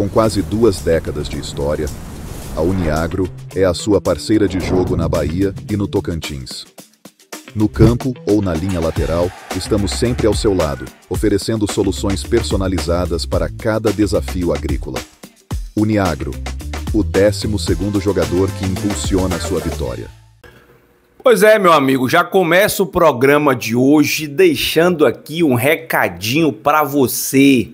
Com quase duas décadas de história, a Uniagro é a sua parceira de jogo na Bahia e no Tocantins. No campo ou na linha lateral, estamos sempre ao seu lado, oferecendo soluções personalizadas para cada desafio agrícola. Uniagro, o 12 jogador que impulsiona a sua vitória. Pois é, meu amigo, já começa o programa de hoje deixando aqui um recadinho para você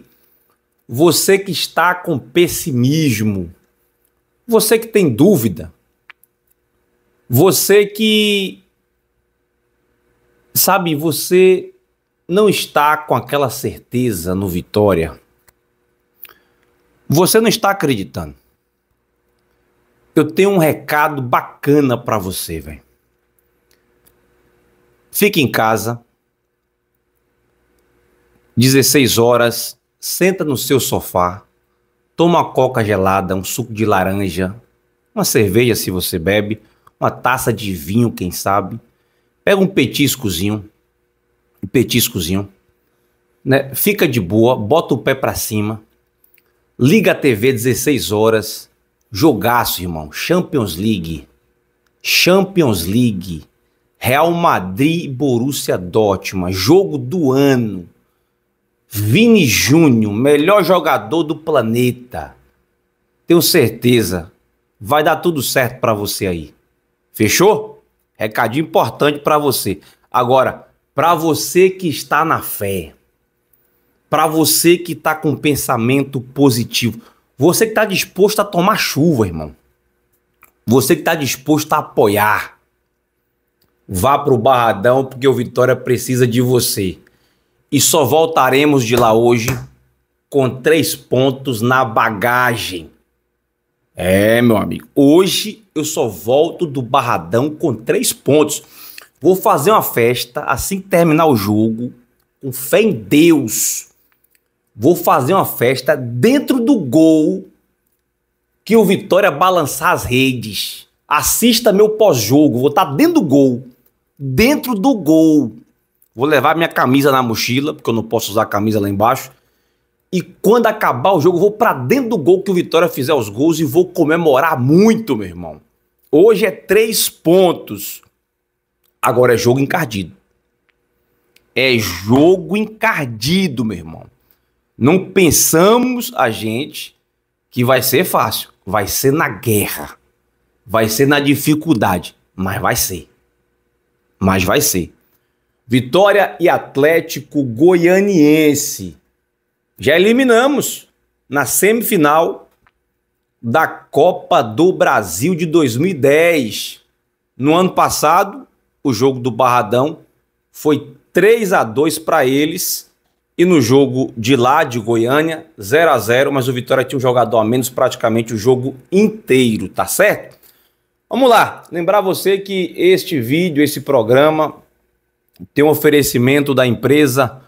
você que está com pessimismo, você que tem dúvida, você que sabe, você não está com aquela certeza no Vitória. Você não está acreditando. Eu tenho um recado bacana para você, velho. Fique em casa. 16 horas senta no seu sofá, toma uma coca gelada, um suco de laranja, uma cerveja se você bebe, uma taça de vinho, quem sabe, pega um petiscozinho, um petiscozinho, né? Fica de boa, bota o pé para cima, liga a TV 16 horas, jogaço, irmão, Champions League. Champions League, Real Madrid Borussia Dortmund, jogo do ano. Vini Júnior, melhor jogador do planeta. Tenho certeza, vai dar tudo certo para você aí. Fechou? Recadinho importante para você. Agora, para você que está na fé, para você que está com pensamento positivo, você que está disposto a tomar chuva, irmão. Você que está disposto a apoiar. Vá para o Barradão, porque o Vitória precisa de você e só voltaremos de lá hoje com três pontos na bagagem. É, meu amigo, hoje eu só volto do Barradão com três pontos. Vou fazer uma festa assim que terminar o jogo, com fé em Deus. Vou fazer uma festa dentro do gol que o Vitória balançar as redes. Assista meu pós-jogo, vou estar tá dentro do gol. Dentro do gol. Vou levar minha camisa na mochila, porque eu não posso usar a camisa lá embaixo. E quando acabar o jogo, vou para dentro do gol que o Vitória fizer os gols e vou comemorar muito, meu irmão. Hoje é três pontos. Agora é jogo encardido. É jogo encardido, meu irmão. Não pensamos a gente que vai ser fácil. Vai ser na guerra. Vai ser na dificuldade. Mas vai ser. Mas vai ser. Vitória e Atlético Goianiense. Já eliminamos na semifinal da Copa do Brasil de 2010. No ano passado, o jogo do Barradão foi 3 a 2 para eles. E no jogo de lá de Goiânia, 0 a 0, mas o Vitória tinha um jogador a menos praticamente o jogo inteiro, tá certo? Vamos lá, lembrar você que este vídeo, esse programa tem um oferecimento da empresa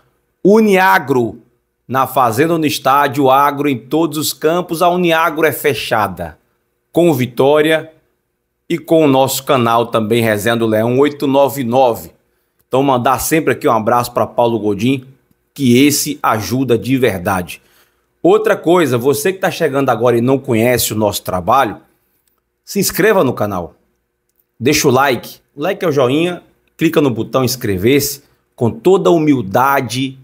Uniagro, na fazenda, no estádio, agro em todos os campos. A Uniagro é fechada com Vitória e com o nosso canal também, Resenha do Leão 899. Então, mandar sempre aqui um abraço para Paulo Godin, que esse ajuda de verdade. Outra coisa, você que está chegando agora e não conhece o nosso trabalho, se inscreva no canal. Deixa o like. O like é o joinha, clica no botão inscrever-se com toda a humildade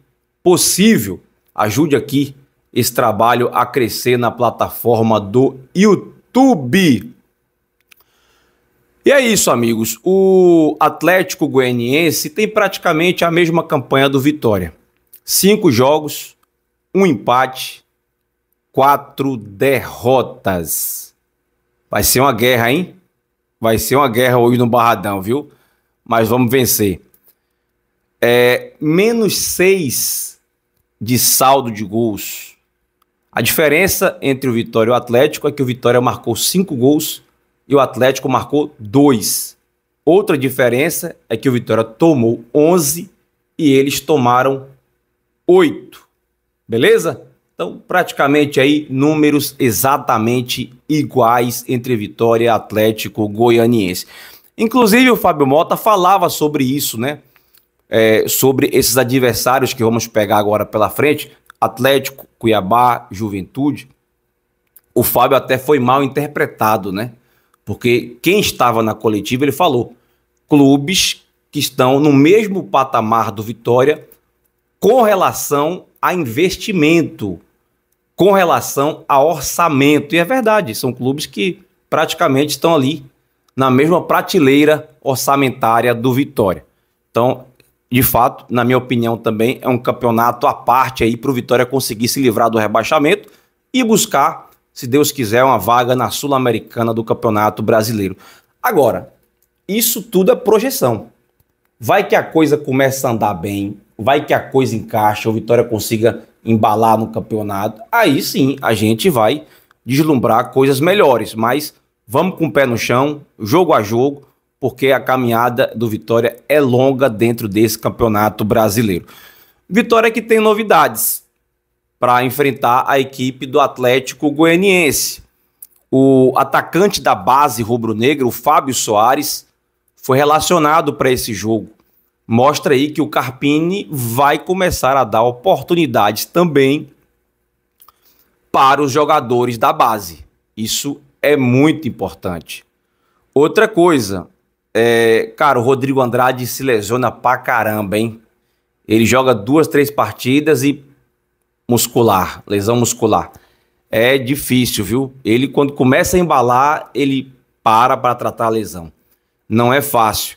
possível. Ajude aqui esse trabalho a crescer na plataforma do YouTube. E é isso, amigos. O Atlético Goianiense tem praticamente a mesma campanha do Vitória: cinco jogos, um empate, quatro derrotas. Vai ser uma guerra, hein? Vai ser uma guerra hoje no Barradão, viu? mas vamos vencer. É, menos 6 de saldo de gols. A diferença entre o Vitória e o Atlético é que o Vitória marcou 5 gols e o Atlético marcou 2. Outra diferença é que o Vitória tomou 11 e eles tomaram 8. Beleza? Então, praticamente aí números exatamente iguais entre Vitória e Atlético Goianiense. Inclusive, o Fábio Mota falava sobre isso, né? É, sobre esses adversários que vamos pegar agora pela frente: Atlético, Cuiabá, Juventude. O Fábio até foi mal interpretado, né? Porque quem estava na coletiva, ele falou: clubes que estão no mesmo patamar do Vitória com relação a investimento, com relação a orçamento. E é verdade, são clubes que praticamente estão ali na mesma prateleira orçamentária do Vitória. Então, de fato, na minha opinião também, é um campeonato à parte aí para o Vitória conseguir se livrar do rebaixamento e buscar, se Deus quiser, uma vaga na Sul-Americana do Campeonato Brasileiro. Agora, isso tudo é projeção. Vai que a coisa começa a andar bem, vai que a coisa encaixa, o Vitória consiga embalar no campeonato. Aí sim a gente vai deslumbrar coisas melhores, mas Vamos com o pé no chão, jogo a jogo, porque a caminhada do Vitória é longa dentro desse campeonato brasileiro. Vitória que tem novidades para enfrentar a equipe do Atlético Goianiense. O atacante da base rubro-negra, o Fábio Soares, foi relacionado para esse jogo. Mostra aí que o Carpini vai começar a dar oportunidades também para os jogadores da base. Isso é muito importante. Outra coisa, é, cara, o Rodrigo Andrade se lesiona pra caramba, hein? Ele joga duas, três partidas e muscular, lesão muscular. É difícil, viu? Ele, quando começa a embalar, ele para para tratar a lesão. Não é fácil.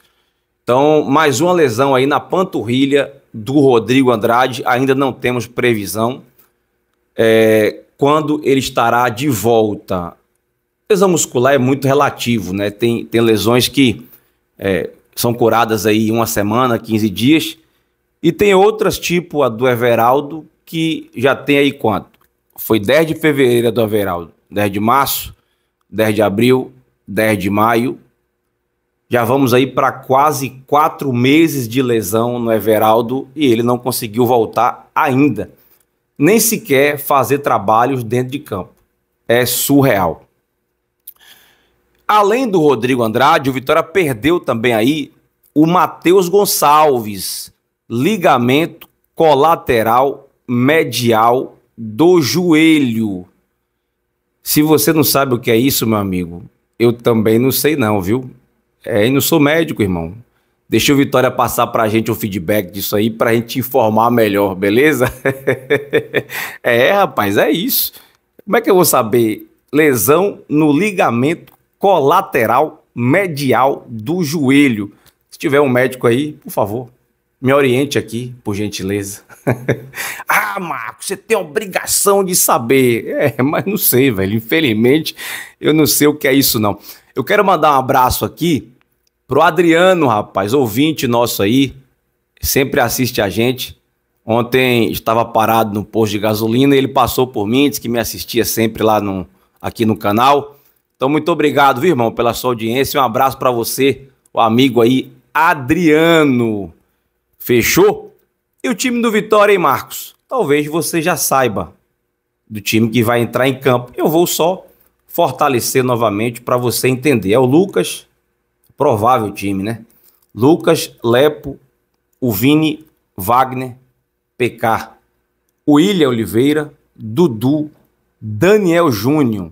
Então, mais uma lesão aí na panturrilha do Rodrigo Andrade. Ainda não temos previsão. É, quando ele estará de volta? Lesão muscular é muito relativo, né? Tem, tem lesões que é, são curadas aí uma semana, 15 dias, e tem outras, tipo a do Everaldo, que já tem aí quanto? Foi 10 de fevereiro a do Everaldo, 10 de março, 10 de abril, 10 de maio. Já vamos aí para quase quatro meses de lesão no Everaldo e ele não conseguiu voltar ainda. Nem sequer fazer trabalhos dentro de campo. É surreal. Além do Rodrigo Andrade, o Vitória perdeu também aí o Matheus Gonçalves, ligamento colateral medial do joelho. Se você não sabe o que é isso, meu amigo, eu também não sei não, viu? É, eu não sou médico, irmão. Deixa o Vitória passar pra gente o feedback disso aí, pra gente informar melhor, beleza? é, rapaz, é isso. Como é que eu vou saber lesão no ligamento colateral medial do joelho. Se tiver um médico aí, por favor, me oriente aqui, por gentileza. ah, Marco, você tem obrigação de saber. É, mas não sei, velho. Infelizmente, eu não sei o que é isso, não. Eu quero mandar um abraço aqui pro Adriano, rapaz, ouvinte nosso aí, sempre assiste a gente. Ontem estava parado no posto de gasolina, e ele passou por mim, disse que me assistia sempre lá no, aqui no canal. Então, muito obrigado, viu, irmão, pela sua audiência. Um abraço para você, o amigo aí, Adriano. Fechou? E o time do Vitória, hein, Marcos? Talvez você já saiba do time que vai entrar em campo. Eu vou só fortalecer novamente para você entender. É o Lucas, provável time, né? Lucas, Lepo, o Vini, Wagner, PK, William Oliveira, Dudu, Daniel Júnior,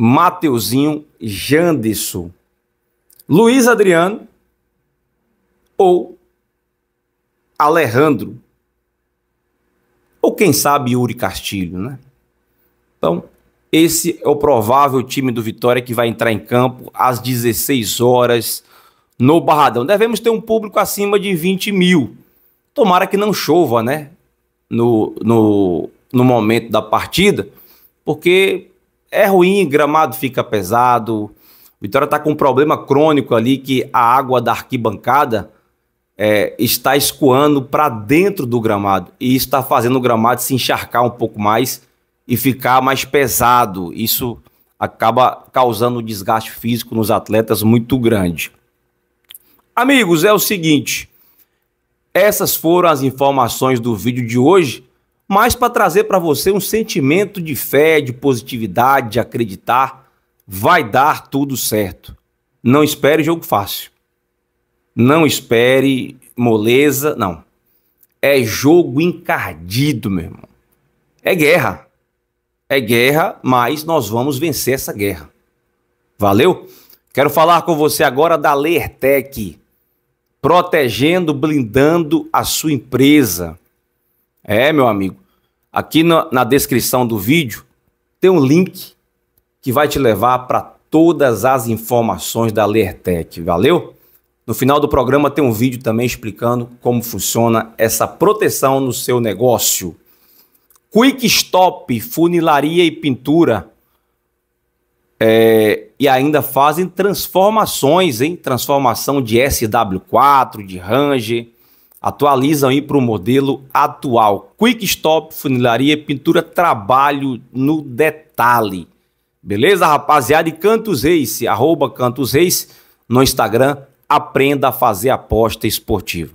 Mateuzinho Janderson, Luiz Adriano ou Alejandro. Ou quem sabe Yuri Castilho, né? Então, esse é o provável time do Vitória que vai entrar em campo às 16 horas no Barradão. Devemos ter um público acima de 20 mil. Tomara que não chova, né? No, no, no momento da partida, porque é ruim, gramado fica pesado. Vitória está com um problema crônico ali que a água da arquibancada é, está escoando para dentro do gramado e está fazendo o gramado se encharcar um pouco mais e ficar mais pesado. Isso acaba causando um desgaste físico nos atletas muito grande. Amigos, é o seguinte: essas foram as informações do vídeo de hoje mas para trazer para você um sentimento de fé, de positividade, de acreditar, vai dar tudo certo. Não espere jogo fácil. Não espere moleza, não. É jogo encardido, meu irmão. É guerra. É guerra, mas nós vamos vencer essa guerra. Valeu? Quero falar com você agora da Lertec, protegendo, blindando a sua empresa. É, meu amigo. Aqui na, na descrição do vídeo tem um link que vai te levar para todas as informações da Lertec, valeu? No final do programa tem um vídeo também explicando como funciona essa proteção no seu negócio. Quick Stop, funilaria e pintura. É, e ainda fazem transformações, hein? Transformação de SW4, de Ranger, atualizam aí para o modelo atual. Quick Stop, funilaria, pintura, trabalho no detalhe. Beleza, rapaziada? E Cantos Reis, arroba Cantos Reis no Instagram. Aprenda a fazer aposta esportiva.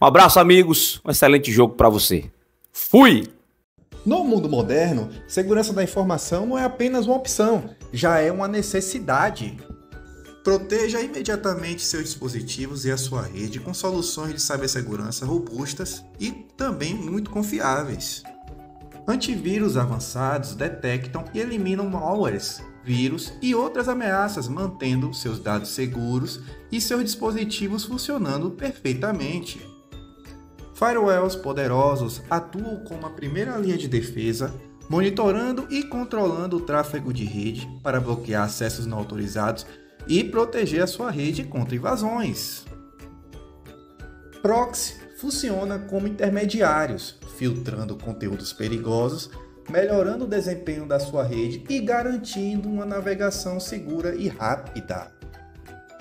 Um abraço, amigos. Um excelente jogo para você. Fui! No mundo moderno, segurança da informação não é apenas uma opção, já é uma necessidade. Proteja imediatamente seus dispositivos e a sua rede com soluções de cibersegurança robustas e também muito confiáveis. Antivírus avançados detectam e eliminam malwares, vírus e outras ameaças, mantendo seus dados seguros e seus dispositivos funcionando perfeitamente. Firewalls poderosos atuam como a primeira linha de defesa, monitorando e controlando o tráfego de rede para bloquear acessos não autorizados e proteger a sua rede contra invasões. Proxy funciona como intermediários, filtrando conteúdos perigosos, melhorando o desempenho da sua rede e garantindo uma navegação segura e rápida.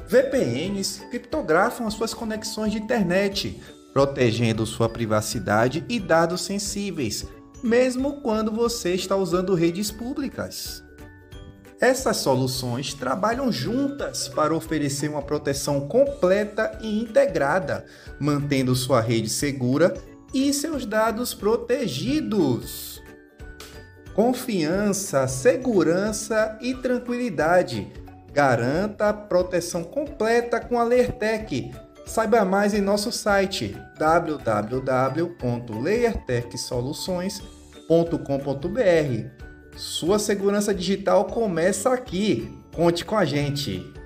VPNs criptografam as suas conexões de internet, protegendo sua privacidade e dados sensíveis, mesmo quando você está usando redes públicas. Essas soluções trabalham juntas para oferecer uma proteção completa e integrada, mantendo sua rede segura e seus dados protegidos. Confiança, segurança e tranquilidade. Garanta a proteção completa com a LayerTech. Saiba mais em nosso site www.layertechsoluções.com.br sua segurança digital começa aqui. Conte com a gente.